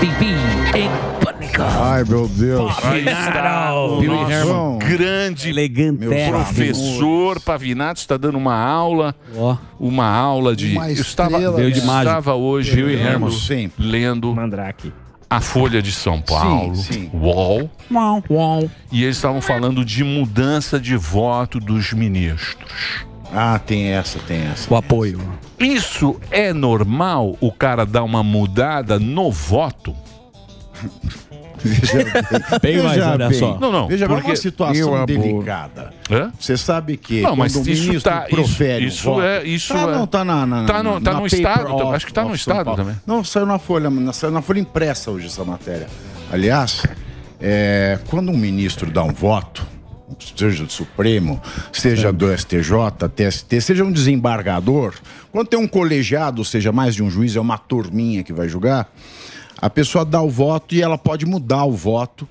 Pipi, em Pânico. Ai, meu Deus. Pavinato. Billy Herman. Grande Elegante. professor Pavinato está dando uma aula. Oh. Uma aula de. Uma estava, eu estava hoje Billy Herman Sim. lendo. Mandrake a Folha de São Paulo, sim, sim. UOL, e eles estavam falando de mudança de voto dos ministros. Ah, tem essa, tem essa. O apoio. Isso é normal o cara dar uma mudada no voto? Veja bem, bem mais, olha bem. só. Não, não. Veja porque... uma situação delicada. Hã? Você sabe que não, mas isso tá, profere isso, isso é isso tá, é... não está na, na tá no, tá no estado, off, acho que está no estado também. Não, saiu na folha, saiu na folha impressa hoje essa matéria. Aliás, é, quando um ministro dá um voto, seja do Supremo, seja do STJ, TST, seja um desembargador, quando tem um colegiado, ou seja, mais de um juiz, é uma turminha que vai julgar, a pessoa dá o voto e ela pode mudar o voto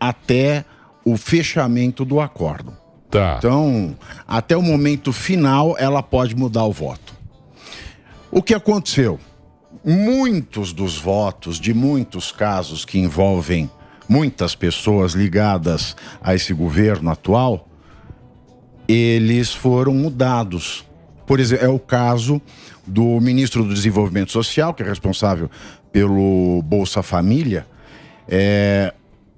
até o fechamento do acordo. Tá. Então, até o momento final, ela pode mudar o voto. O que aconteceu? Muitos dos votos de muitos casos que envolvem muitas pessoas ligadas a esse governo atual, eles foram mudados. Por exemplo, é o caso do ministro do Desenvolvimento Social, que é responsável pelo Bolsa Família. É,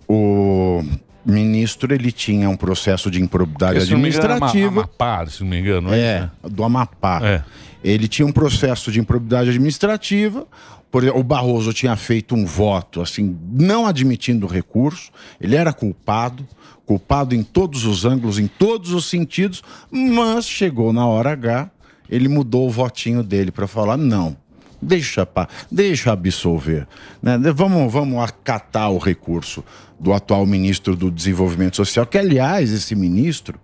o ministro ele tinha um processo de improbidade Esse é administrativa. Do Amapá, se não me engano, é? é né? do Amapá. É. Ele tinha um processo de improbidade administrativa por exemplo, o Barroso tinha feito um voto assim, não admitindo o recurso, ele era culpado, culpado em todos os ângulos, em todos os sentidos, mas chegou na hora H, ele mudou o votinho dele para falar não. Deixa, deixa absolver. Né? Vamos, vamos acatar o recurso do atual ministro do Desenvolvimento Social, que, aliás, esse ministro,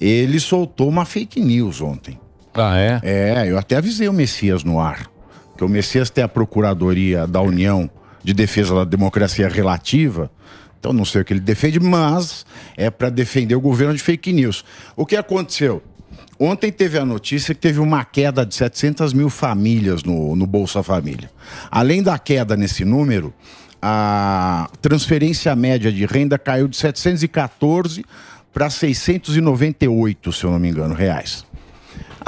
ele soltou uma fake news ontem. Ah, é? É, eu até avisei o Messias no ar que eu Messias tem ter a Procuradoria da União de Defesa da Democracia Relativa, então não sei o que ele defende, mas é para defender o governo de fake news. O que aconteceu? Ontem teve a notícia que teve uma queda de 700 mil famílias no, no Bolsa Família. Além da queda nesse número, a transferência média de renda caiu de 714 para 698, se eu não me engano, reais.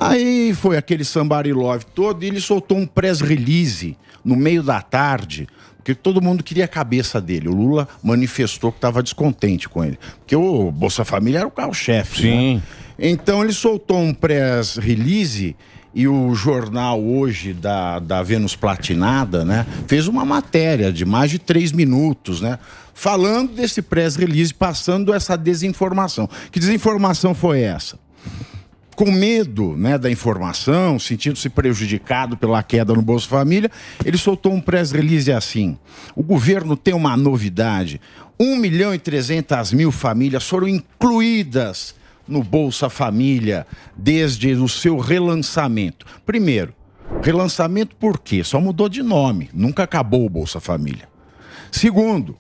Aí foi aquele e love todo e ele soltou um press release no meio da tarde, porque todo mundo queria a cabeça dele. O Lula manifestou que estava descontente com ele, porque o Bolsa Família era o carro-chefe. Né? Sim. Né? Então ele soltou um press release e o jornal hoje da, da Vênus Platinada, né, fez uma matéria de mais de três minutos, né, falando desse press release, passando essa desinformação. Que desinformação foi essa? com medo né, da informação, sentindo-se prejudicado pela queda no Bolsa Família, ele soltou um press release assim: o governo tem uma novidade. 1 milhão e 300 mil famílias foram incluídas no Bolsa Família desde o seu relançamento. Primeiro, relançamento por quê? Só mudou de nome, nunca acabou o Bolsa Família. Segundo,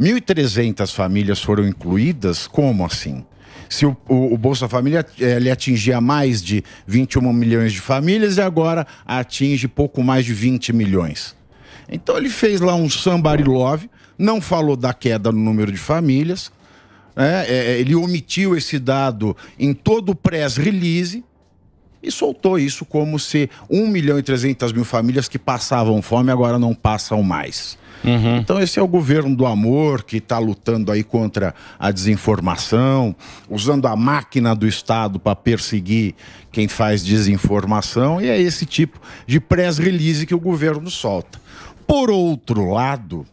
1.300 famílias foram incluídas, como assim? se o, o, o, Bolsa Família eh, ele atingia mais de 21 milhões de famílias e agora atinge pouco mais de 20 milhões. Então ele fez lá um somebody love, não falou da queda no número de famílias, né? É, é, ele omitiu esse dado em todo o press release e soltou isso como se 1 milhão e 300 mil famílias que passavam fome agora não passam mais. Uhum. Então, esse é o governo do amor que está lutando aí contra a desinformação, usando a máquina do Estado para perseguir quem faz desinformação, e é esse tipo de press release que o governo solta. Por outro lado,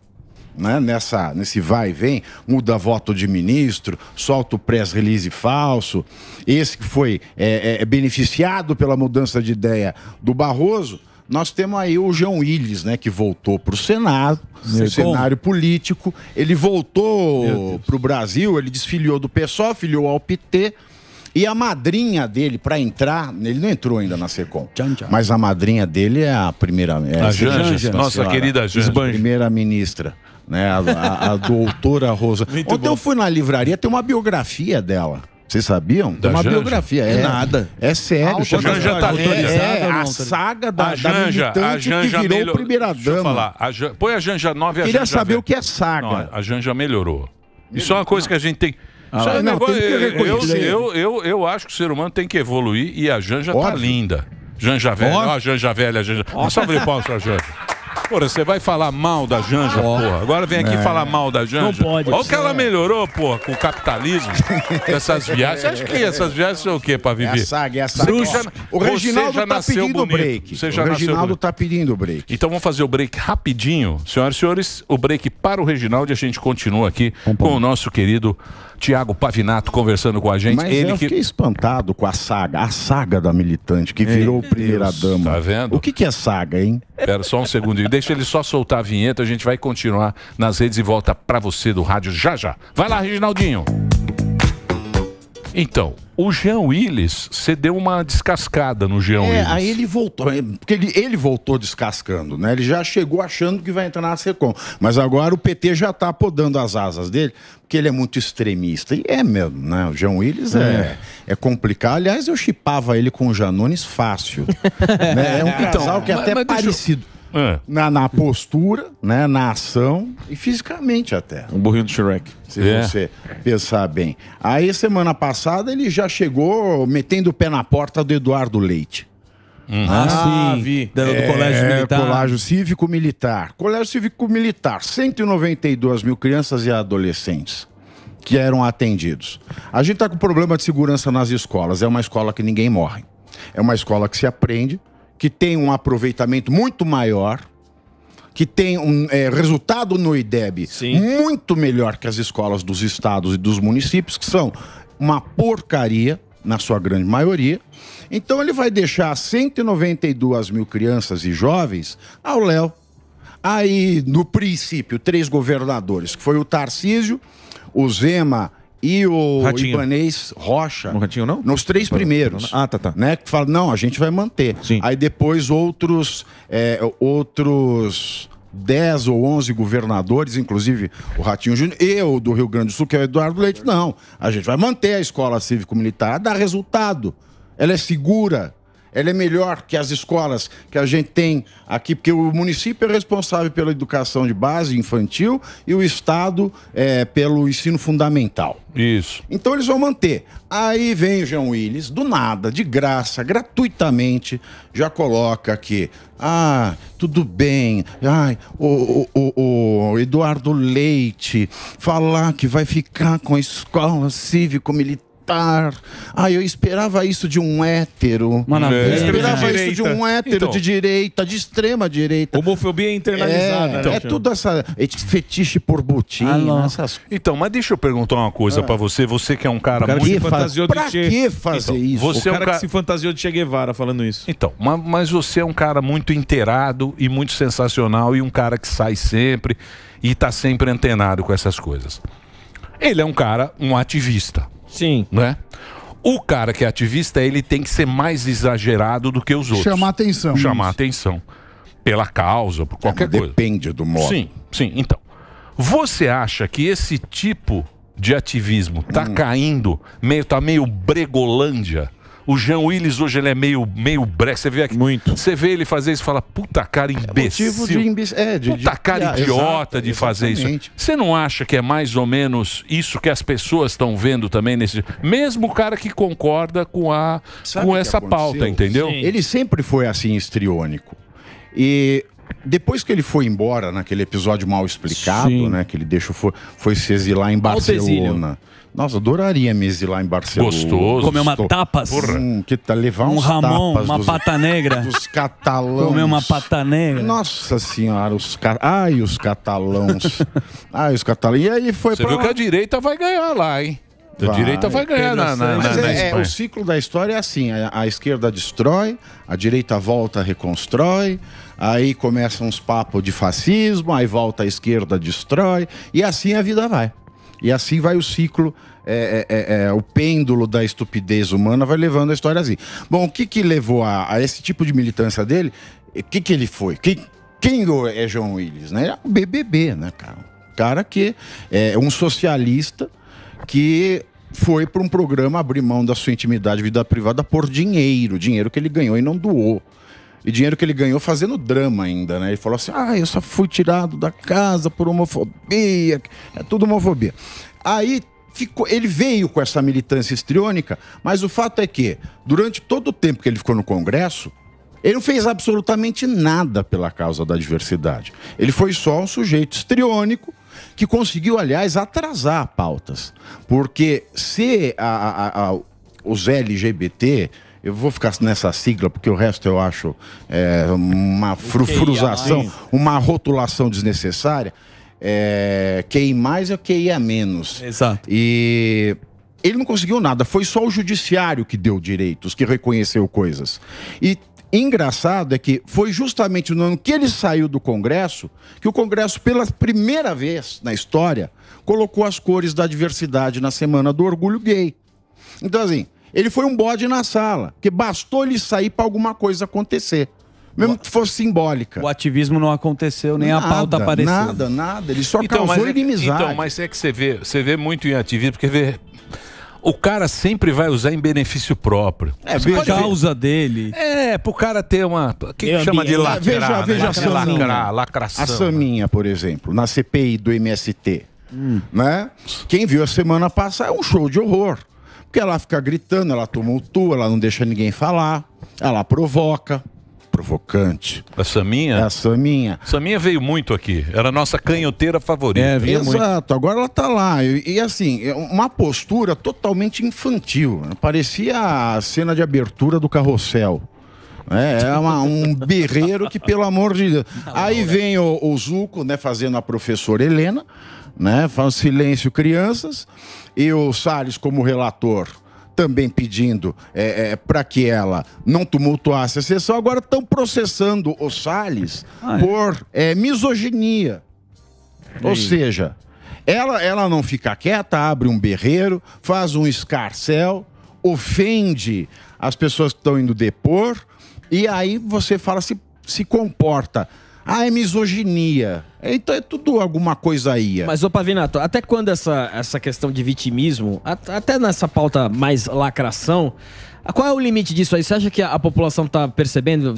né, nessa, nesse vai e vem, muda voto de ministro, solta o press release falso, esse que foi é, é, é, beneficiado pela mudança de ideia do Barroso nós temos aí o João Willis, né, que voltou para o Senado, Meu cenário bom. político. Ele voltou para o Brasil, ele desfiliou do PSOL, filiou ao PT. E a madrinha dele, para entrar, ele não entrou ainda na SECOM. Mas a madrinha dele é a primeira. É a, a Janja, Janja nossa querida Janja. Primeira ministra. Né, a, a, a doutora Rosa. Muito Ontem bom. eu fui na livraria, tem uma biografia dela. Vocês sabiam? Da é uma Janja? biografia. É, é nada. É sério. Ah, tá é, né? é, a Janja tá é, é, a saga da, a Janja, da a Janja que virou melhor... primeira dama. Deixa eu falar. A Jan... Põe a Janja 9 e a Queria saber 20. o que é saga. Não, a Janja melhorou. Isso é uma coisa que a gente tem... Ah, é não, negócio... tem eu, eu, eu, eu acho que o ser humano tem que evoluir e a Janja tá Óbvio. tá linda. Janja velha, ó, a Janja velha, Janja. Nossa, abrir palmas pra Janja. Porra, você vai falar mal da Janja, porra. Agora vem aqui é. falar mal da Janja. Não pode. Olha o que ela é. melhorou, porra, com o capitalismo. essas viagens. Você acha que essas viagens são o quê pra viver? É a saga, é a saga. o Reginaldo tá pedindo bonito. break. Você já o Reginaldo tá pedindo break. Então vamos fazer o break rapidinho. Senhoras e senhores, o break para o Reginaldo e a gente continua aqui com o nosso querido Tiago Pavinato conversando com a gente. Mas ele eu fiquei que... espantado com a saga, a saga da militante que Ei, virou primeira-dama. Tá vendo? O que, que é saga, hein? Pera só um segundinho. Deixa ele só soltar a vinheta, a gente vai continuar nas redes e volta para você do rádio já já. Vai lá, Reginaldinho. Então, o Jean Willis, você deu uma descascada no Jean é, Willis. Aí ele voltou, é, porque ele, ele voltou descascando, né? Ele já chegou achando que vai entrar na SECOM. Mas agora o PT já está podando as asas dele, porque ele é muito extremista. E é mesmo, né? O Jean Willis é, é, é complicado. Aliás, eu chipava ele com o Janones fácil. né? É um então, casal então, que é até mas, parecido. É. Na, na postura, né? Na ação e fisicamente até. Um burrinho do Shrek. Se é. você pensar bem. Aí, semana passada, ele já chegou metendo o pé na porta do Eduardo Leite. Uhum. Ah, ah sim. Vi. É, do, do é, Colégio Militar. Colégio Cívico Militar. Colégio Cívico Militar. 192 mil crianças e adolescentes que eram atendidos. A gente está com problema de segurança nas escolas. É uma escola que ninguém morre. É uma escola que se aprende que tem um aproveitamento muito maior, que tem um é, resultado no IDEB Sim. muito melhor que as escolas dos estados e dos municípios, que são uma porcaria, na sua grande maioria. Então ele vai deixar 192 mil crianças e jovens ao Léo. Aí, no princípio, três governadores, que foi o Tarcísio, o Zema e o Ratinho. Rocha. No Ratinho, não? Nos três primeiros. Né? Ah, tá, tá. Né, que fala, não, a gente vai manter. Sim. Aí depois outros, é, outros 10 ou 11 governadores, inclusive o Ratinho Júnior, eu do Rio Grande do Sul, que é o Eduardo Leite, não. A gente vai manter a escola cívico-militar, dá resultado. Ela é segura ela é melhor que as escolas que a gente tem aqui, porque o município é responsável pela educação de base infantil e o Estado é, pelo ensino fundamental. Isso. Então eles vão manter. Aí vem o João Willis, do nada, de graça, gratuitamente, já coloca aqui. Ah, tudo bem. Ai, o, o, o Eduardo Leite falar que vai ficar com a escola cívico-militar ah, eu esperava isso de um hétero. Maravilha. É. Eu esperava isso de um hétero então, de direita, de extrema direita. Homofobia internalizada. É, né? é então, é tudo essa fetiche por botina, ah, essas... Então, mas deixa eu perguntar uma coisa ah. para você. Você que é um cara, cara muito... Fantasiou pra che... que fazer então, isso? Você o cara, é um cara que se fantasiou de Che Guevara falando isso. Então, mas, mas você é um cara muito inteirado e muito sensacional e um cara que sai sempre e tá sempre antenado com essas coisas. Ele é um cara, um ativista. Sim. Né? O cara que é ativista, ele tem que ser mais exagerado do que os outros. Chamar atenção. Chamar atenção. Pela causa, por é qualquer é, coisa. Depende do modo. Sim, sim. Então, você acha que esse tipo de ativismo tá hum. caindo, meio, tá meio bregolândia? O Jean Willis hoje ele é meio, meio breque. Você vê aqui, Muito. Você vê ele fazer isso e fala, puta cara é imbecil. É motivo de imbecil. É, de, puta cara de, idiota exato, de fazer exatamente. isso. Você não acha que é mais ou menos isso que as pessoas estão vendo também nesse. Mesmo o cara que concorda com, a, com essa pauta, entendeu? Sim. Ele sempre foi assim, estriônico. E depois que ele foi embora, naquele episódio mal explicado, Sim. né? Que ele deixou, foi, foi se exilar em Barcelona. Nossa, adoraria me exilar em Barcelona. Gostoso. Comer uma tapas. Porra. Hum, que tá, levar um ramon, uma dos, pata negra. Os catalãos. Comer uma pata negra. Nossa senhora, os ca... ai, os catalãos. ai, os catalãos. E aí foi Você pra... viu que a direita vai ganhar lá, hein? a direita vai ganhar na, na, Mas na, é, é, o ciclo da história é assim: a, a, esquerda destrói, a direita volta, reconstrói, aí começam uns papos de fascismo, aí volta a esquerda, destrói, e assim a vida vai. E assim vai o ciclo, é, é, é, é, o pêndulo da estupidez humana vai levando a história assim. Bom, o que que levou a, a esse tipo de militância dele? O que que ele foi? quem é John Willis? Né? É o BBB, né, cara? cara que é um socialista que foi para um programa abrir mão da sua intimidade, vida privada por dinheiro, dinheiro que ele ganhou e não doou. E dinheiro que ele ganhou fazendo drama ainda, né? Ele falou assim: ah, eu só fui tirado da casa por homofobia. É tudo homofobia. Aí ficou, ele veio com essa militância histriônica, mas o fato é que, durante todo o tempo que ele ficou no Congresso, ele não fez absolutamente nada pela causa da diversidade. Ele foi só um sujeito histriônico que conseguiu, aliás, atrasar pautas. Porque se a, a, a, os LGBT eu vou ficar nessa sigla, porque o resto eu acho é, uma frusação, uma rotulação desnecessária. É, QI mais é QI menos. Exato. E ele não conseguiu nada, foi só o judiciário que deu direitos, que reconheceu coisas. E engraçado é que foi justamente no ano que ele saiu do Congresso que o Congresso, pela primeira vez na história, colocou as cores da diversidade na Semana do Orgulho Gay. Então, assim, ele foi um bode na sala, que bastou ele sair para alguma coisa acontecer. Mesmo que fosse simbólica. O ativismo não aconteceu, nem nada, a pauta apareceu. Nada, nada. Ele só então, causou mas, é inimizade. Então, mas é que você vê, você vê muito em ativismo, porque vê o cara sempre vai usar em benefício próprio. É, por causa dele. É, pro cara ter uma. O que, que chama de lacrar? Veja, né? veja a Saminha. lacração, a né? Saminha, por exemplo, na CPI do MST. Hum. Né? Quem viu a semana passada é um show de horror. Porque ela fica gritando, ela tumultua, ela não deixa ninguém falar, ela provoca provocante. A Saminha? É a Saminha. Saminha veio muito aqui. Era a nossa canhoteira favorita. É, veio Exato. Muito. Agora ela tá lá. E, e, assim, é uma postura totalmente infantil. Parecia a cena de abertura do carrossel. É, é uma, um berreiro que, pelo amor de Deus. Aí é. vem o, o Zuco, né, fazendo a professora Helena né? Faz silêncio crianças e o Salles como relator também pedindo é, é, para que ela não tumultuasse a sessão, agora estão processando o Salles ah, é. por é, misoginia. Ou seja, ela, ela não fica quieta, abre um berreiro, faz um escarcel, ofende as pessoas que estão indo depor, e aí você fala se, se comporta ah, é misoginia. Então é tudo alguma coisa aí. Mas, ô Pavinato, até quando essa, essa questão de vitimismo, até nessa pauta mais lacração, qual é o limite disso aí? Você acha que a, a população tá percebendo?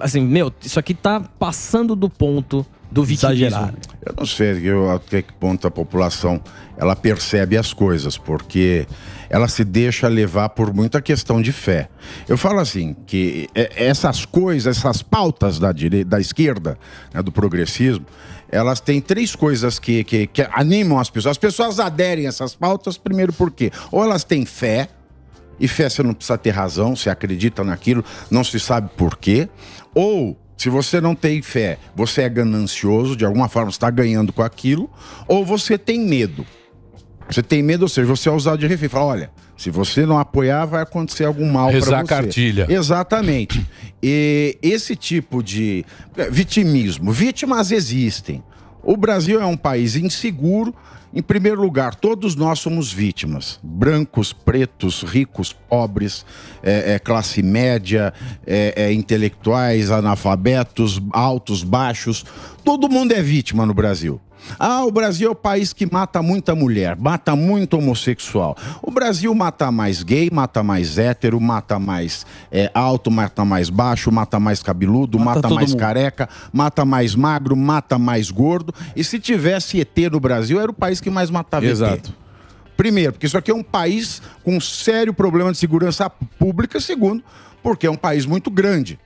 Assim, meu, isso aqui tá passando do ponto do vitimismo? Eu não sei eu, até que ponto a população ela percebe as coisas, porque ela se deixa levar por muita questão de fé. Eu falo assim, que essas coisas, essas pautas da, direita, da esquerda, né, do progressismo, elas têm três coisas que, que, que animam as pessoas. As pessoas aderem a essas pautas, primeiro porque ou elas têm fé, e fé você não precisa ter razão, você acredita naquilo, não se sabe por quê, ou se você não tem fé, você é ganancioso, de alguma forma está ganhando com aquilo, ou você tem medo. Você tem medo, ou seja, você é usado de refém. Fala, olha, se você não apoiar, vai acontecer algum mal para você. cartilha. Exatamente. E esse tipo de eh, vitimismo, vítimas existem. O Brasil é um país inseguro, em primeiro lugar, todos nós somos vítimas: brancos, pretos, ricos, pobres, é, é, classe média, é, é intelectuais, analfabetos, altos, baixos. Todo mundo é vítima no Brasil. Ah, o Brasil é o país que mata muita mulher, mata muito homossexual. O Brasil mata mais gay, mata mais hétero, mata mais é, alto, mata mais baixo, mata mais cabeludo, mata, mata mais mundo. careca, mata mais magro, mata mais gordo. E se tivesse ET no Brasil, era o país que mais matava Exato. ET. Primeiro, porque isso aqui é um país com sério problema de segurança pública. Segundo, porque é um país muito grande.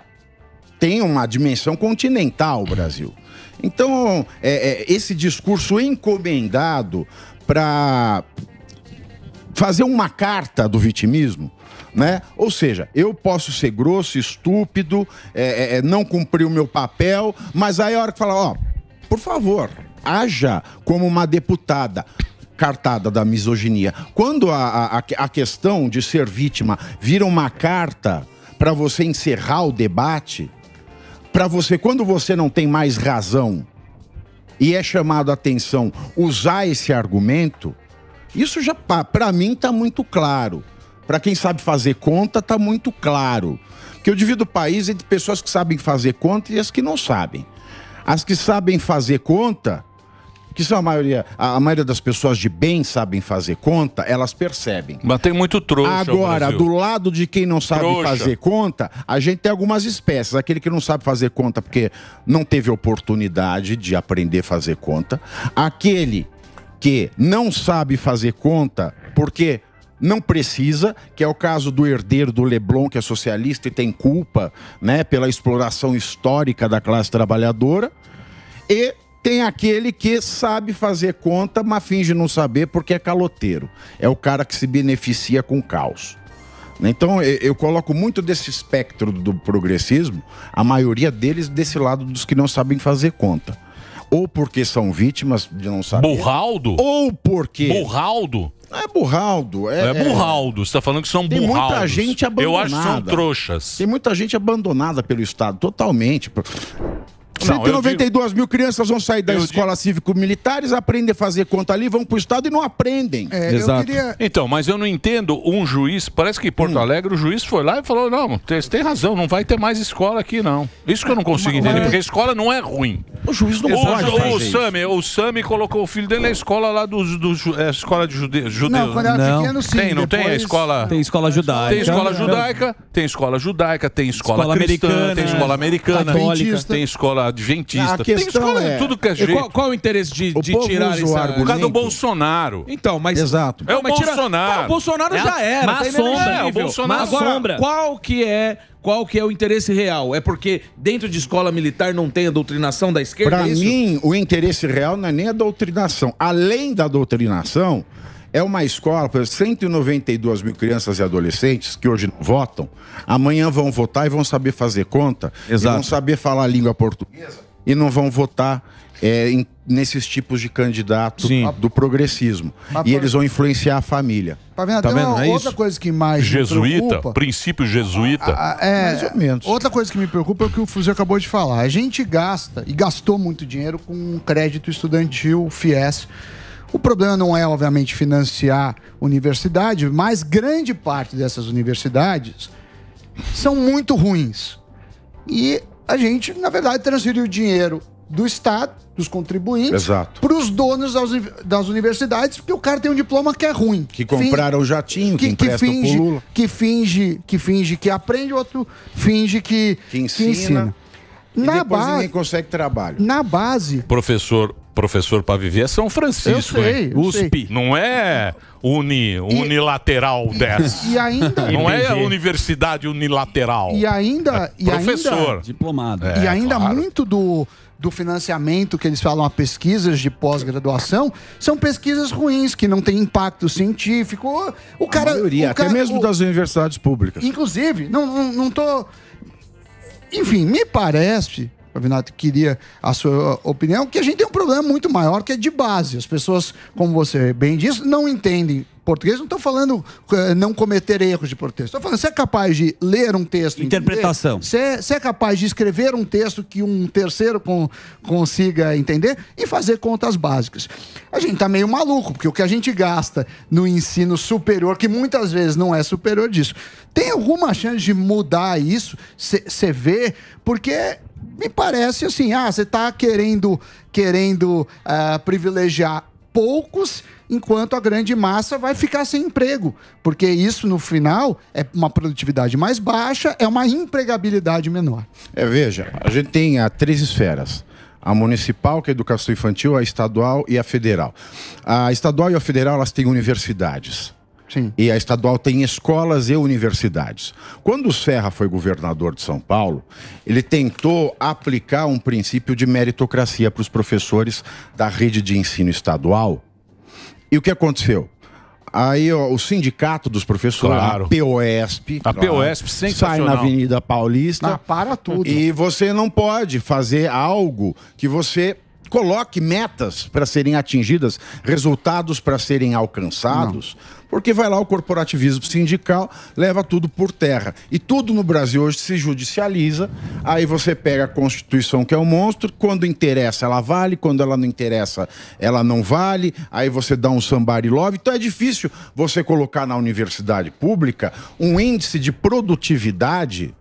Tem uma dimensão continental o Brasil. Então, é, é, esse discurso encomendado para fazer uma carta do vitimismo, né? Ou seja, eu posso ser grosso, estúpido, é, é, é, não cumprir o meu papel, mas aí a hora que fala, ó, por favor, haja como uma deputada cartada da misoginia. Quando a, a, a questão de ser vítima vira uma carta para você encerrar o debate, para você, quando você não tem mais razão e é chamado a atenção usar esse argumento, isso já, para mim, está muito claro. Para quem sabe fazer conta, está muito claro. Que eu divido o país entre pessoas que sabem fazer conta e as que não sabem. As que sabem fazer conta que são a maioria, a, maioria das pessoas de bem sabem fazer conta, elas percebem. Mas tem muito trouxa. Agora, do lado de quem não sabe trouxa. fazer conta, a gente tem algumas espécies. Aquele que não sabe fazer conta porque não teve oportunidade de aprender a fazer conta. Aquele que não sabe fazer conta porque não precisa, que é o caso do herdeiro do Leblon, que é socialista e tem culpa né, pela exploração histórica da classe trabalhadora. E tem aquele que sabe fazer conta, mas finge não saber porque é caloteiro. É o cara que se beneficia com o caos. Então eu coloco muito desse espectro do progressismo, a maioria deles desse lado dos que não sabem fazer conta. Ou porque são vítimas de não saber. Burraldo? Ou porque. Burraldo? Não é burraldo. É, é, é burraldo. Você tá falando que são tem burraldos. Tem muita gente abandonada. Eu acho que são trouxas. Tem muita gente abandonada pelo Estado, totalmente. 192 mil crianças vão sair da escola digo... cívico-militares, aprendem a fazer conta ali, vão para o Estado e não aprendem. É, Exato. Queria... Então, mas eu não entendo um juiz, parece que em Porto hum. Alegre o juiz foi lá e falou, não, você tem razão, não vai ter mais escola aqui não. Isso que eu não consigo mas, entender, mas... É- porque a escola não é ruim. O juiz não o, o, o Sami, o Sami colocou o filho dele na escola lá dos, dos, é, escola de judeus. Judeu. Não, quando era né? não. pequeno sim. Tem, não Depois... tem a escola... Tem escola judaica. Tem escola judaica, tem escola judaica, tem escola, escola cristã, americana, né? tem escola americana, tem escola adventista. A questão tem escola é... de tudo que é jeito. Qual, qual é o interesse de, o tirar isso? Essa... Por causa do Bolsonaro. Então, mas... Exato. É o mas Bolsonaro. Tira... Ah, o Bolsonaro é já era. Má tá sombra. É, o Bolsonaro Agora, sombra. qual que é... Qual que é o interesse real? É porque dentro de escola militar não tem a doutrinação da esquerda? Para é mim, o interesse real não é nem a doutrinação. Além da doutrinação, é uma escola para 192 mil crianças e adolescentes que hoje não votam, amanhã vão votar e vão saber fazer conta, vão saber falar a língua portuguesa e não vão votar é, em, nesses tipos de candidatos do progressismo. Mas, e eles vão influenciar a família. Tá vendo? Tá vendo? Uma, é outra isso? coisa que mais jesuíta, me preocupa, princípio jesuíta. A, ah, a, ah, é, mais ou menos. Outra coisa que me preocupa é o que o Fuzil acabou de falar. A gente gasta e gastou muito dinheiro com crédito estudantil, FIES o problema não é, obviamente, financiar universidade, mas grande parte dessas universidades são muito ruins. E a gente, na verdade, transferiu dinheiro do Estado, dos contribuintes, para os donos das, das, universidades, porque o cara tem um diploma que é ruim. Que compraram o jatinho, que, que, finge, o Lula. Que finge, que finge que aprende, outro finge que, que ensina. Que ensina. E na base, ninguém consegue trabalho. Na base. Professor, professor para viver é São Francisco, eu sei, hein? Eu USP. Sei. Não é uni, unilateral e, dessa. E, e ainda não é universidade unilateral. E ainda é professor, e ainda, diplomado. É, e ainda claro. muito do do financiamento que eles falam a pesquisas de pós-graduação são pesquisas ruins que não têm impacto científico. O cara, a maioria, o até mesmo o, das universidades públicas. Inclusive, não, não, não tô enfim, me parece Pavinato, queria a sua opinião, que a gente tem um problema muito maior que é de base. As pessoas, como você bem disse, não entendem português. Não estou falando uh, não cometer erros de português. Estou falando, você é capaz de ler um texto. Interpretação. Entender? Você, é capaz de escrever um texto que um terceiro com, consiga entender e fazer contas básicas. A gente está meio maluco, porque o que a gente gasta no ensino superior, que muitas vezes não é superior disso, tem alguma chance de mudar isso? Você vê? Porque me parece assim, ah, você está querendo, querendo uh, privilegiar poucos, enquanto a grande massa vai ficar sem emprego, porque isso no final é uma produtividade mais baixa, é uma empregabilidade menor. É, veja, a gente tem a três esferas. A municipal, que é a educação infantil, a estadual e a federal. A estadual e a federal, elas têm universidades. Sim. E a estadual tem escolas e universidades. Quando o Serra foi governador de São Paulo, ele tentou aplicar um princípio de meritocracia para os professores da rede de ensino estadual. E o que aconteceu? Aí ó, o sindicato dos professores, claro. a POSP, a POSP sai na Avenida Paulista, ah, para tudo. E você não pode fazer algo que você coloque metas para serem atingidas, resultados para serem alcançados. Não. Porque vai lá o corporativismo sindical, leva tudo por terra. E tudo no Brasil hoje se judicializa. Aí você pega a Constituição, que é um monstro, quando interessa ela vale, quando ela não interessa ela não vale. Aí você dá um somebody love. Então é difícil você colocar na universidade pública um índice de produtividade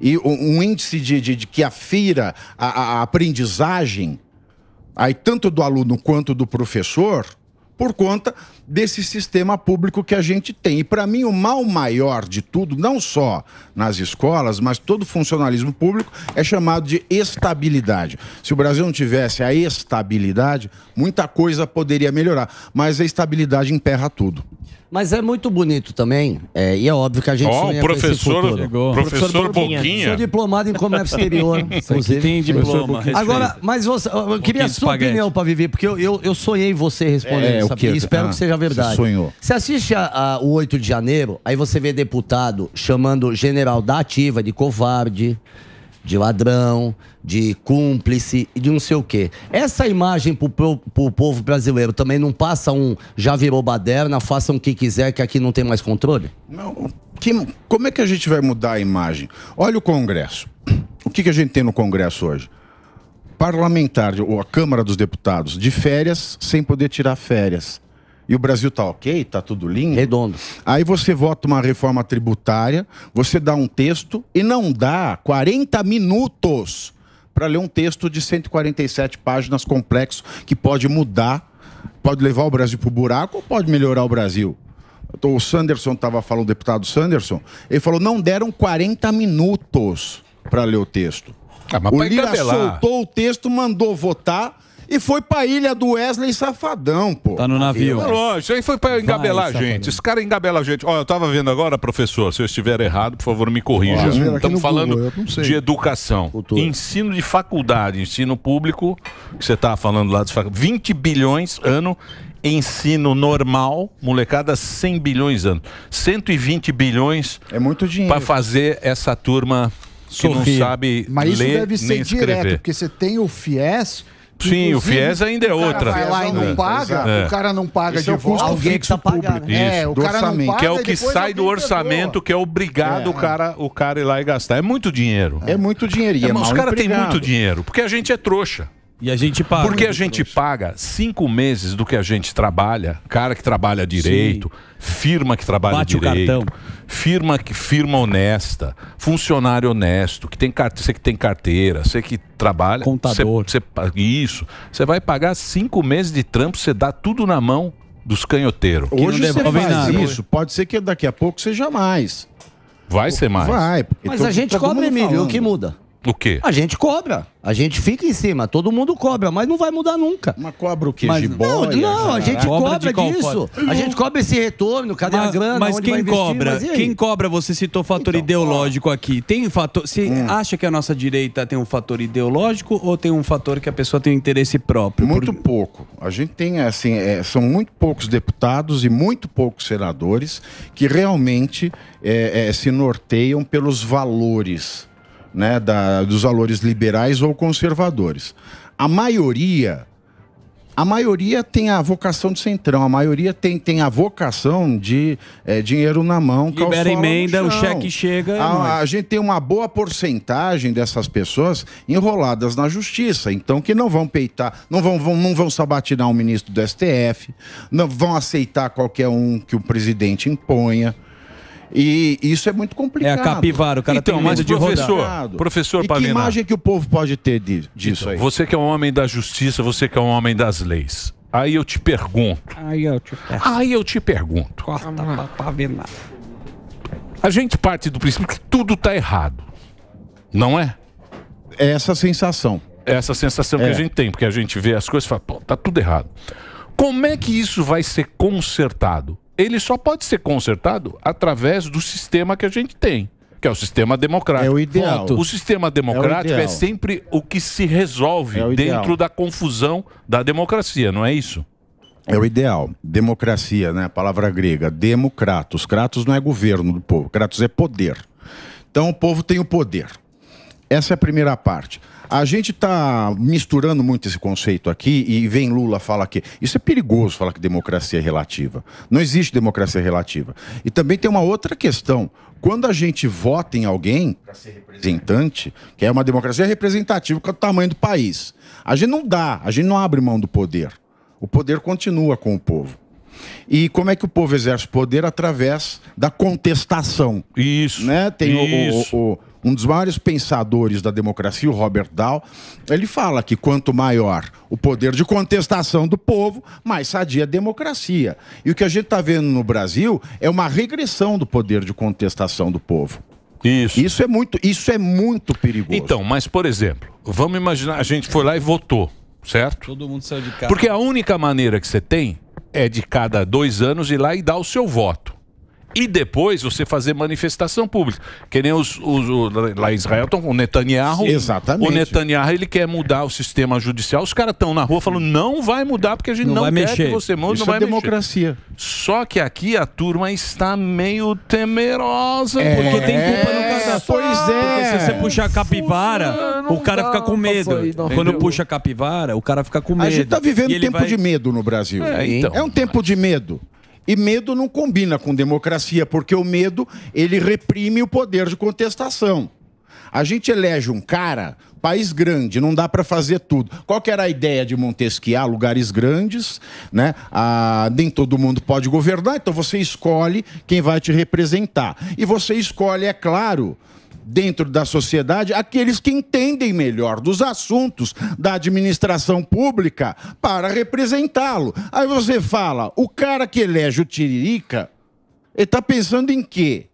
e um índice de, de, de que afira a, a aprendizagem aí tanto do aluno quanto do professor, por conta desse sistema público que a gente tem. E para mim o mal maior de tudo, não só nas escolas, mas todo funcionalismo público é chamado de estabilidade. Se o Brasil não tivesse a estabilidade, muita coisa poderia melhorar, mas a estabilidade emperra tudo. Mas é muito bonito também, é, e é óbvio que a gente oh, o professor, professor, professor Boquinha. Sou diplomado em comércio exterior, inclusive. Tem diploma. Agora, mas você, eu, eu queria a sua opinião para viver, porque eu, eu, eu, sonhei você respondendo, é, sabe? espero ah, que seja verdade. Você sonhou. Você assiste a, a, o 8 de janeiro, aí você vê deputado chamando general da ativa de covarde, de ladrão, de cúmplice e de não sei o quê. Essa imagem pro, pro, povo brasileiro também não passa um já virou baderna, façam o que quiser que aqui não tem mais controle? Não. Que, como é que a gente vai mudar a imagem? Olha o Congresso. O que, que a gente tem no Congresso hoje? Parlamentar, ou a Câmara dos Deputados, de férias, sem poder tirar férias. E o Brasil tá ok, tá tudo lindo. Redondo. Aí você vota uma reforma tributária, você dá um texto e não dá 40 minutos para ler um texto de 147 páginas complexo que pode mudar, pode levar o Brasil para o buraco ou pode melhorar o Brasil? O Sanderson estava falando, o deputado Sanderson, ele falou: não deram 40 minutos para ler o texto. Ah, o Lira soltou o texto, mandou votar e foi pra ilha do Wesley Safadão, pô. Tá no tá navio. É lógico, aí foi pra engabelar a gente. Esse cara engabela a gente. Olha, eu tava vendo agora, professor, se eu estiver errado, por favor, me corrija. Tá Estamos falando Google, de educação. Cultura. Ensino de faculdade, ensino público, que você tava tá falando lá dos fac... 20 bilhões ano ensino normal, molecada 100 bilhões anos. 120 bilhões. É muito dinheiro. Para fazer essa turma que não sabe Mas ler isso deve ser nem escrever. porque você tem o FIES Sim, o FIES ainda é outra. O cara vai lá e não é. paga, é. o cara não paga de volta. Alguém que está pagando. É, o cara orçamento. não paga, Que é o que sai do orçamento, pegou. que é obrigado é. O, cara, o cara ir lá e gastar. É muito dinheiro. É, é muito dinheiro. É, mas os caras têm muito dinheiro, porque a gente é trouxa. E a gente paga. Porque a né, gente trouxa. paga cinco meses do que a gente trabalha. Cara que trabalha direito, Sim. firma que trabalha Bate direito. Firma que firma honesta, funcionário honesto, que tem carteira, você que tem carteira, você que trabalha. Contador. Você, você, isso. Você vai pagar cinco meses de trampo, você dá tudo na mão dos canhoteiros. Hoje você faz nada, isso. Pode ser que daqui a pouco seja mais. Vai ser mais. Vai. Mas a gente cobra milho, o que muda? O quê? A gente cobra. A gente fica em cima, todo mundo cobra, mas não vai mudar nunca. Mas cobra o quê? Mas, não, não, a gente cobra, cobra disso. A gente cobra esse retorno, cadê mas, a grana? Mas quem cobra? Mas quem cobra, você citou fator então, ideológico ó. aqui. Tem fator. Você hum. acha que a nossa direita tem um fator ideológico ou tem um fator que a pessoa tem um interesse próprio? Muito Por... pouco. A gente tem, assim, é, são muito poucos deputados e muito poucos senadores que realmente é, é, se norteiam pelos valores né, da, dos valores liberais ou conservadores. A maioria a maioria tem a vocação de centrão, a maioria tem, tem a vocação de é, dinheiro na mão. Libera emenda, o cheque chega. A, a, gente tem uma boa porcentagem dessas pessoas enroladas na justiça, então que não vão peitar, não vão, vão não vão sabatinar o um ministro do STF, não vão aceitar qualquer um que o presidente imponha. E isso é muito complicado. É a capivara, o cara então, tem medo de professor, rodar. Professor, professor e que imagem que o povo pode ter disso então, aí? Você que é um homem da justiça, você que é um homem das leis. Aí eu te pergunto. Aí eu te pergunto. Aí eu te pergunto. Corta pra, pra ver nada. A gente parte do princípio que tudo tá errado. Não é? É essa sensação. É essa sensação é. que a é. gente tem, porque a gente vê as coisas e fala, pô, tá tudo errado. Como é que isso vai ser consertado? ele só pode ser consertado através do sistema que a gente tem que é o sistema democrático. É o ideal. O sistema democrático é, é sempre o que se resolve é dentro da confusão da democracia, não é isso? É o ideal. Democracia, né? A palavra grega, democratos. Kratos não é governo do povo, Kratos é poder. Então o povo tem o poder. Essa é a primeira parte. A gente está misturando muito esse conceito aqui e vem Lula fala que isso é perigoso falar que democracia é relativa. Não existe democracia relativa. E também tem uma outra questão. Quando a gente vota em alguém, para ser representante, que é uma democracia representativa com é o tamanho do país, a gente não dá, a gente não abre mão do poder. O poder continua com o povo. E como é que o povo exerce poder? Através da contestação. Isso. Né? Tem isso. o, o, o um dos maiores pensadores da democracia, o Robert Dahl, ele fala que quanto maior o poder de contestação do povo, mais sadia a democracia. E o que a gente está vendo no Brasil é uma regressão do poder de contestação do povo. Isso. Isso é muito, isso é muito perigoso. Então, mas por exemplo, vamos imaginar, a gente foi lá e votou, certo? Todo mundo saiu de casa. Porque a única maneira que você tem é de cada dois anos ir lá e dar o seu voto e depois você fazer manifestação pública. Que nem os, os, os lá em Israel com o Netanyahu. Exatamente. O Netanyahu ele quer mudar o sistema judicial. Os caras estão na rua falando não vai mudar porque a gente não, não quer mexer. que você mude, Isso não é vai democracia. Mexer. Só que aqui a turma está meio temerosa é... porque tem culpa no é, caçador. Pois ah, é. se você puxar a capivara, o cara fica com medo. Aí, Quando puxa a capivara, o cara fica com medo. A gente está vivendo tempo vai... de medo no Brasil. É, então, é um tempo mas... de medo. E medo não combina com democracia, porque o medo ele reprime o poder de contestação. A gente elege um cara, país grande, não dá para fazer tudo. Qual era a ideia de Montesquieu? Lugares grandes, né? Ah, nem todo mundo pode governar, então você escolhe quem vai te representar. E você escolhe, é claro, dentro da sociedade aqueles que entendem melhor dos assuntos da administração pública para representá-lo. Aí você fala, o cara que elege o Tiririca, ele está pensando em quê?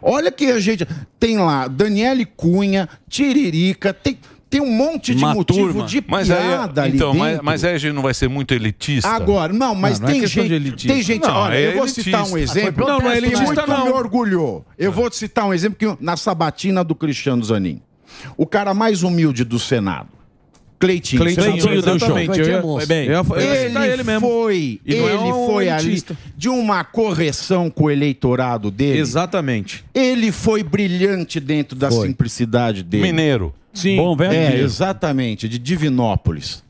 Olha que a gente tem lá Daniele Cunha, Tiririca, tem tem um monte de Uma motivo turma. de mas é- piada aí, então, mas, mas, aí a gente não vai ser muito elitista. Agora, não, mas não, tem, não é gente, tem gente. Não, olha, é eu vou elitista. citar um exemplo. Não, não é elitista, muito não. me orgulhou. Eu é. vou citar um exemplo que na sabatina do Cristiano Zanin. O cara mais humilde do Senado Cleitinho. Cleitinho, Cleitinho deu show. Cleitinho eu, ia, bem, eu, eu, eu ele, ele mesmo. foi, ele é um foi ali de uma correção com o eleitorado dele. Exatamente. Ele foi brilhante dentro da foi. simplicidade dele. Mineiro. Sim. Bom velho. É, exatamente, de Divinópolis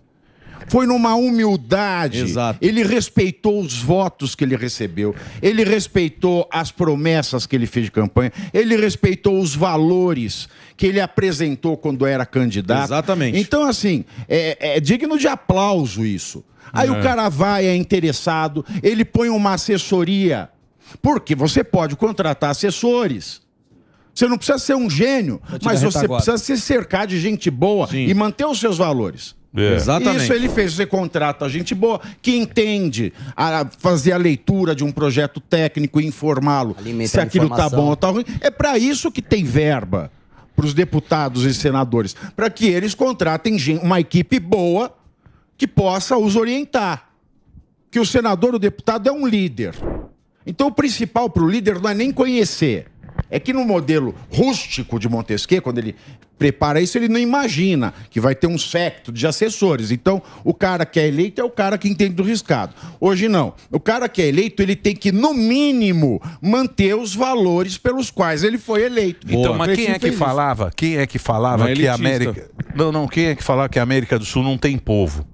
foi numa humildade. Exato. Ele respeitou os votos que ele recebeu, ele respeitou as promessas que ele fez de campanha, ele respeitou os valores que ele apresentou quando era candidato. Exatamente. Então, assim, é, é digno de aplauso isso. Aí é. o cara vai, é interessado, ele põe uma assessoria. Porque você pode contratar assessores. Você não precisa ser um gênio, mas você precisa se cercar de gente boa Sim. e manter os seus valores. É. Exatamente. Isso ele fez. Você contrata gente boa que entende a fazer a leitura de um projeto técnico e informá-lo se aquilo tá bom ou tá ruim. É para isso que tem verba para os deputados e senadores, para que eles contratem uma equipe boa que possa os orientar. Que o senador, o deputado é um líder. Então o principal para o líder não é nem conhecer é que no modelo rústico de Montesquieu, quando ele prepara isso, ele não imagina que vai ter um secto de assessores. Então, o cara que é eleito é o cara que entende do riscado. Hoje não. O cara que é eleito, ele tem que, no mínimo, manter os valores pelos quais ele foi eleito. Boa. Então, mas é quem é que falava? Quem é que falava é que a América. Não, não, quem é que falava que a América do Sul não tem povo?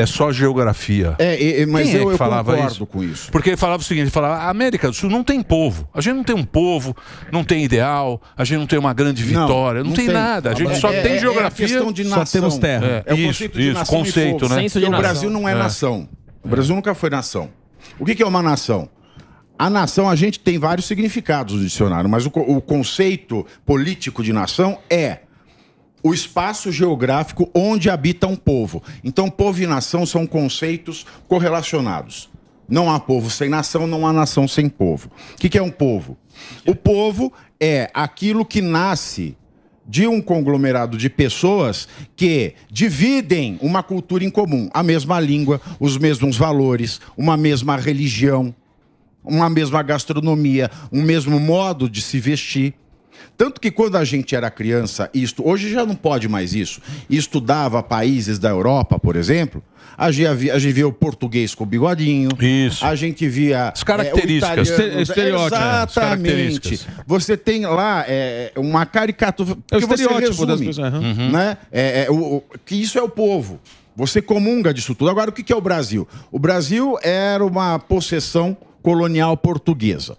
É só geografia. É, é mas Quem é eu, é que eu falava concordo isso? com isso. Porque ele falava o seguinte, ele falava, a América do Sul não tem povo. A gente não tem um povo, não tem ideal, a gente não tem uma grande vitória, não, não tem, tem, nada. A gente é, só é, tem é, geografia, só temos terra. É, o isso, conceito de isso, nação conceito, né? o Brasil não é, nação. O Brasil nunca foi nação. O que, que é uma nação? A nação, a gente tem vários significados no dicionário, mas o, o conceito político de nação é o espaço geográfico onde habita um povo. Então, povo e nação são conceitos correlacionados. Não há povo sem nação, não há nação sem povo. O que, é um povo? O povo é aquilo que nasce de um conglomerado de pessoas que dividem uma cultura em comum, a mesma língua, os mesmos valores, uma mesma religião, uma mesma gastronomia, um mesmo modo de se vestir. Tanto que quando a gente era criança, isto, hoje já não pode mais isso, estudava países da Europa, por exemplo, a gente, via, a gente via o português com o bigodinho. Isso. A gente via. As características, é, estereótipos. Né? Exatamente. As você tem lá é, uma caricatura. É o estereótipo das pessoas. Né? Uhum. Né? É, é, o, o, que isso é o povo. Você comunga disso tudo. Agora, o que é o Brasil? O Brasil era uma possessão colonial portuguesa.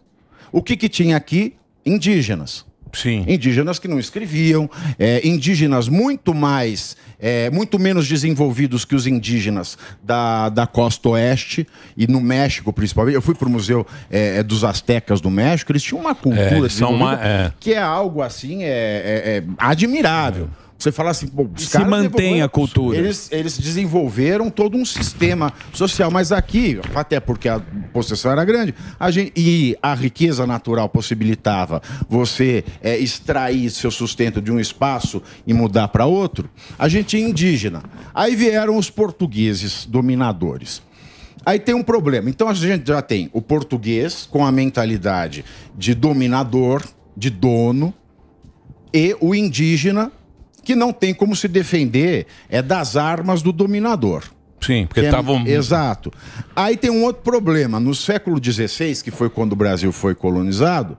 O que, que tinha aqui? Indígenas. Sim. Indígenas que não escreviam, é, indígenas muito mais, é, muito menos desenvolvidos que os indígenas da, da costa oeste e no México, principalmente. Eu fui para o Museu é, é, dos Aztecas do México, eles tinham uma é, cultura uma, é. que é algo assim, é, admirável. Você fala assim, pô, os se mantém a cultura. Eles, eles desenvolveram todo um sistema social, mas aqui, até porque a possessão era grande, a gente, e a riqueza natural possibilitava você é, extrair seu sustento de um espaço e mudar para outro. A gente é indígena. Aí vieram os portugueses dominadores. Aí tem um problema. Então a gente já tem o português com a mentalidade de dominador, de dono, e o indígena que não tem como se defender é das armas do dominador. Sim, porque estavam. É, exato. Aí tem um outro problema. No século XVI, que foi quando o Brasil foi colonizado,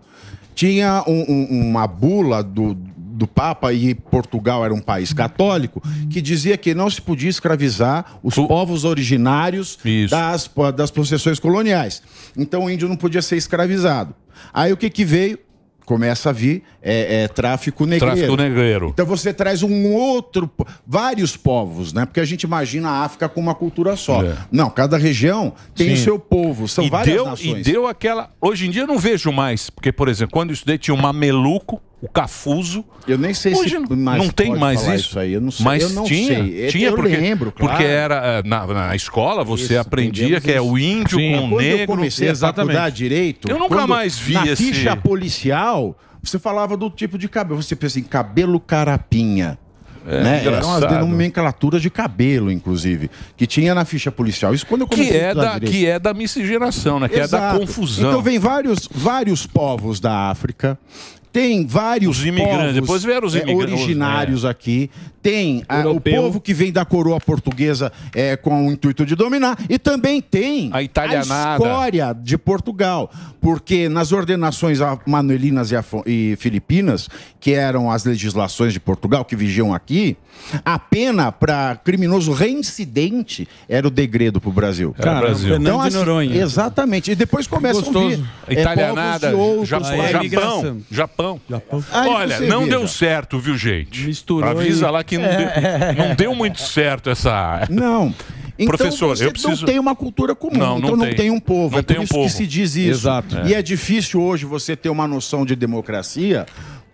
tinha um, um, uma bula do, do Papa e Portugal era um país católico, que dizia que não se podia escravizar os o... povos originários das, das possessões coloniais. Então o índio não podia ser escravizado. Aí o que, que veio? começa a vir é, é, tráfico negreiro. Tráfico negreiro. Então você traz um outro, vários povos, né? Porque a gente imagina a África com uma cultura só. É. Não, cada região tem o seu povo, são e várias deu, nações. E deu aquela... Hoje em dia eu não vejo mais, porque, por exemplo, quando eu estudei tinha o um mameluco, o Cafuso. Eu nem sei Hoje se não tem mais isso. aí. Eu não sei. Mas eu não tinha, sei. É tinha eu porque, lembro, claro. porque era eh, na, na escola você isso, aprendia que é isso. é o índio Sim, com o negro. Eu comecei exatamente. a faculdade direito. Eu nunca mais vi na esse... ficha policial. Você falava do tipo de cabelo. Você pensa em cabelo carapinha. É, né? Engraçado. Era uma nomenclatura de cabelo, inclusive, que tinha na ficha policial. Isso quando eu comecei que é da Que é da miscigenação, né? Que Exato. é da confusão. Então vem vários, vários povos da África, tem vários os imigrantes, povos, depois vieram os é, originários é. aqui, tem a, ah, o povo que vem da coroa portuguesa é, com o intuito de dominar e também tem a, a escória de Portugal, porque nas ordenações manuelinas e, e, filipinas, que eram as legislações de Portugal que vigiam aqui, a pena para criminoso reincidente era o degredo para o Brasil. Cara, Brasil. Então, assim, Noronha. Exatamente. E depois começam a vir, é, povos de outros Japão, Japão Japão. Japão. Ah, Olha, não, deu certo, viu, gente? Misturou. Avisa e... lá que não, é, deu, não deu muito certo essa. Não. Então Professor, você eu preciso... não tem uma cultura comum, não, então não, não tem. um povo. Não é tem um povo. que se diz isso. Exato. É. E é difícil hoje você ter uma noção de democracia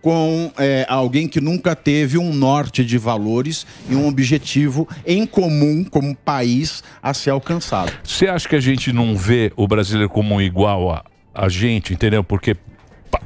com é, alguém que nunca teve um norte de valores e um objetivo em comum como país a ser alcançado. Você acha que a gente não vê o brasileiro como igual a, a gente, entendeu? Porque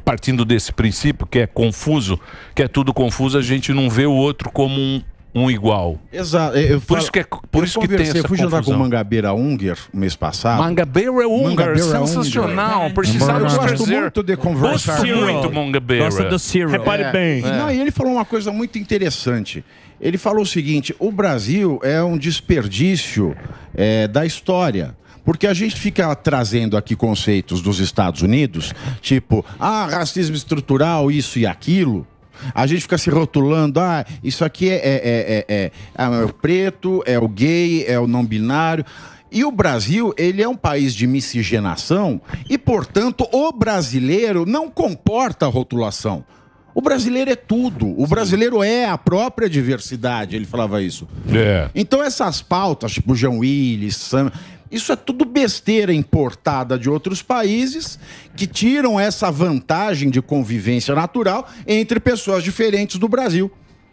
partindo desse princípio que é confuso, que é tudo confuso, a gente não vê o outro como um, um igual. Exato. Eu, por isso que é, por isso que tem essa Eu fui jantar com o Mangabeira Unger mês passado. Mangabeira é Unger, sensacional. É. Unger. Precisamos Gosto muito de conversar. Gosto muito Mangabeira. do Repare é, bem. É. Não, e ele falou uma coisa muito interessante. Ele falou o seguinte: o Brasil é um desperdício é, da história. Porque a gente fica trazendo aqui conceitos dos Estados Unidos, tipo, ah, racismo estrutural, isso e aquilo. A gente fica se rotulando, ah, isso aqui é, é, é, é, o preto, é o gay, é o não binário. E o Brasil, ele é um país de miscigenação e, portanto, o brasileiro não comporta a rotulação. O brasileiro é tudo. O brasileiro é a própria diversidade. Ele falava isso. É. Então essas pautas, tipo João Willis, Sam, isso é tudo besteira importada de outros países que tiram essa vantagem de convivência natural entre pessoas diferentes do Brasil,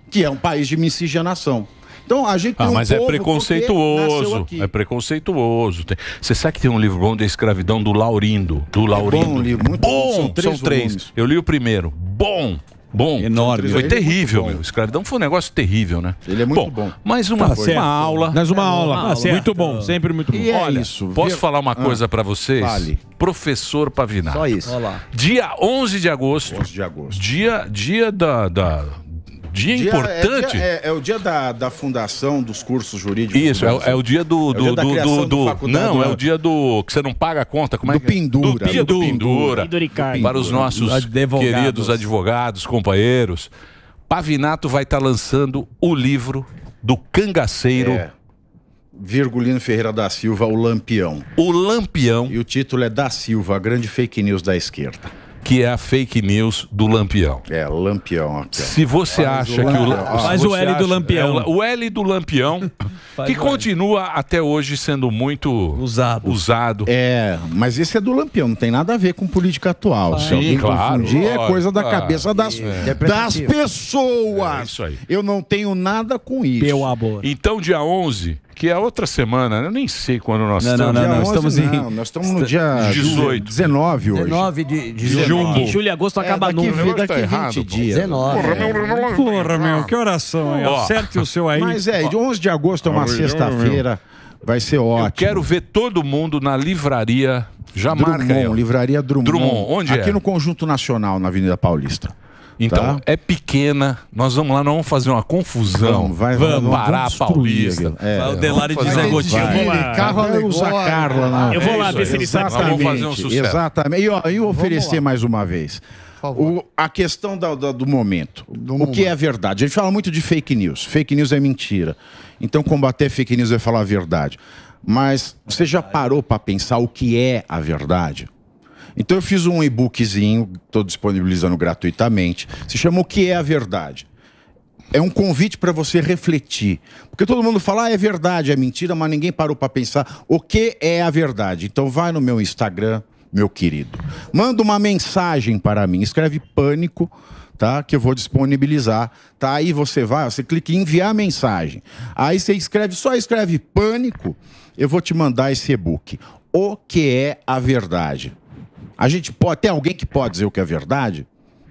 que é um país de miscigenação. Então a gente ah, um mas é preconceituoso. É preconceituoso. Tem... Você sabe que tem um livro bom de escravidão do Laurindo, do Laurindo. É bom, livro, muito bom. bom. São três. São três. Eu li o primeiro. Bom bom, enorme. Foi né? terrível, meu. Escravidão foi um negócio terrível, né? Ele é muito bom. bom. uma, tá uma aula. Mais é uma aula. Uma aula. Tá muito bom, sempre muito bom. E é Olha, é isso, posso falar uma ah, coisa ah, para vocês? Vale. Professor Pavinato. Só isso. Olá. Dia 11 de agosto. 11 de agosto. Dia, dia da, da dia, dia é importante. É, é, é, o dia da, da fundação dos cursos jurídicos. Isso, né? é, é, o dia do. do, é o dia do, do, do não, é né? o dia do. que você não paga a conta. Como é do é? pendura. Do, né? dia do, pendura. Para os nossos advogados. queridos advogados, companheiros. Pavinato vai estar tá lançando o livro do cangaceiro. É. Virgulino Ferreira da Silva, o Lampião. O Lampião. E o título é Da Silva, a grande fake news da esquerda que é a fake news do Lampião. É, Lampião. se você Faz acha o que o... Faz é, o L do Lampião. o, L do Lampião, que continua até hoje sendo muito usado. usado. É, mas esse é do Lampião, não tem nada a ver com política atual. Ah, se alguém claro, confundir, é coisa da ah, cabeça das, é. das pessoas. É isso aí. Eu não tenho nada com isso. Meu amor. Então, dia 11 que é outra semana, eu nem sei quando nós não, estamos. Não, não, não, estamos em... Não, nós estamos no dia 18. 19 hoje. 19 de, de julho. Julho e agosto é, acaba no daqui, Daqui, daqui tá 20 errado, dias. 19. Porra, meu, porra, meu ah. que oração, hein? Acerte o seu aí. Mas é, de 11 de agosto é uma sexta-feira. Vai ser ótimo. Eu quero ver todo mundo na livraria. Já Drummond, marca eu. Livraria Drummond. Drummond, onde Aqui é? Aqui no Conjunto Nacional, na Avenida Paulista. Então, tá? é pequena. Nós vamos lá, não vamos fazer uma confusão. Vamos, vai, vamos, vamos parar vamos a Paulista. É, o Delari de Zé Gotinho. Vamos lá. Carro alegórico. Carla lá. Né? Né? Eu vou lá ver se ele sabe Vamos fazer um sucesso. Exatamente. E, ó, e oferecer mais uma vez. O, a questão da, da, do momento. Do o momento. que é a verdade? A gente fala muito de fake news. Fake news é mentira. Então, combater fake news é falar a verdade. Mas você já parou para pensar o que é a verdade? Então eu fiz um e-bookzinho, estou disponibilizando gratuitamente. Se chama O que é a verdade? É um convite para você refletir. Porque todo mundo fala, ah, é verdade, é mentira, mas ninguém parou para pensar o que é a verdade. Então vai no meu Instagram, meu querido. Manda uma mensagem para mim, escreve pânico, tá? Que eu vou disponibilizar, tá? Aí você vai, você clica em enviar mensagem. Aí você escreve, só escreve pânico, eu vou te mandar esse e-book. O que é a verdade? A gente pode. Tem alguém que pode dizer o que é verdade?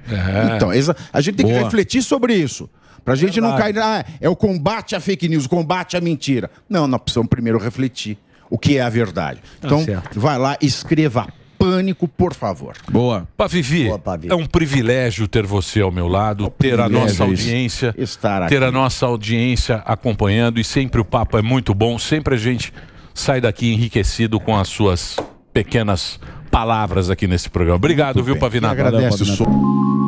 É. Então, a gente tem Boa. que refletir sobre isso. Pra gente verdade. não cair. Ah, é o combate à fake news, o combate à mentira. Não, nós precisamos primeiro refletir o que é a verdade. Tá então, ah, vai lá, escreva pânico, por favor. Boa. Pavivi, Boa, é um privilégio ter você ao meu lado, é um ter a nossa audiência, estar aqui. ter a nossa audiência acompanhando e sempre o papo é muito bom, sempre a gente sai daqui enriquecido com as suas pequenas palavras aqui nesse programa. Obrigado, Muito viu, bem. Pavinato? Agradeço, o som.